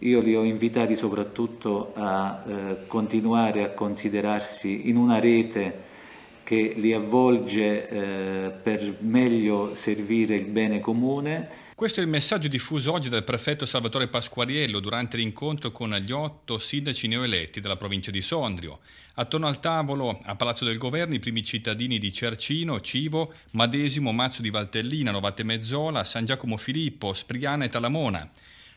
Io li ho invitati soprattutto a eh, continuare a considerarsi in una rete che li avvolge eh, per meglio servire il bene comune. Questo è il messaggio diffuso oggi dal prefetto Salvatore Pasquariello durante l'incontro con gli otto sindaci neoeletti della provincia di Sondrio. Attorno al tavolo a Palazzo del Governo i primi cittadini di Cercino, Civo, Madesimo, Mazzo di Valtellina, Novate Mezzola, San Giacomo Filippo, Spriana e Talamona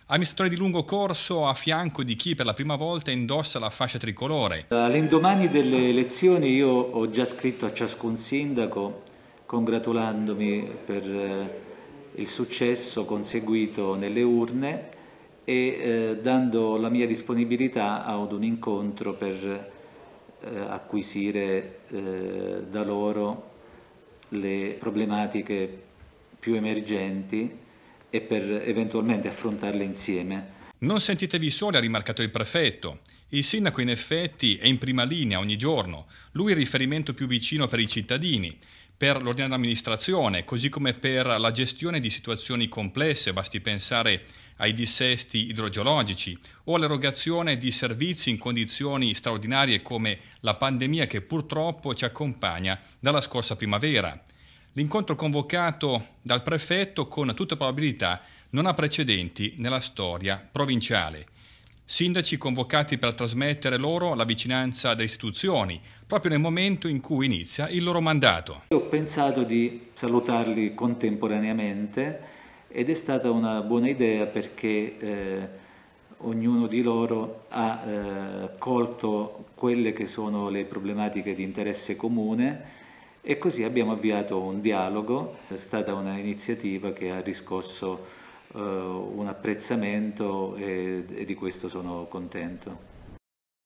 amministratore di lungo corso a fianco di chi per la prima volta indossa la fascia tricolore. All'indomani delle elezioni io ho già scritto a ciascun sindaco congratulandomi per eh, il successo conseguito nelle urne e eh, dando la mia disponibilità ad un incontro per eh, acquisire da loro le problematiche più emergenti e per eventualmente affrontarle insieme. Non sentitevi soli, ha rimarcato il prefetto. Il sindaco in effetti è in prima linea ogni giorno, lui è il riferimento più vicino per i cittadini, per l'ordinaria amministrazione, così come per la gestione di situazioni complesse, basti pensare ai dissesti idrogeologici o all'erogazione di servizi in condizioni straordinarie come la pandemia che purtroppo ci accompagna dalla scorsa primavera. L'incontro convocato dal prefetto con tutta probabilità non ha precedenti nella storia provinciale. Sindaci convocati per trasmettere loro la vicinanza alle istituzioni, proprio nel momento in cui inizia il loro mandato. Ho pensato di salutarli contemporaneamente ed è stata una buona idea perché eh, ognuno di loro ha eh, colto quelle che sono le problematiche di interesse comune e così abbiamo avviato un dialogo, è stata un'iniziativa che ha riscosso eh, un apprezzamento e, e di questo sono contento.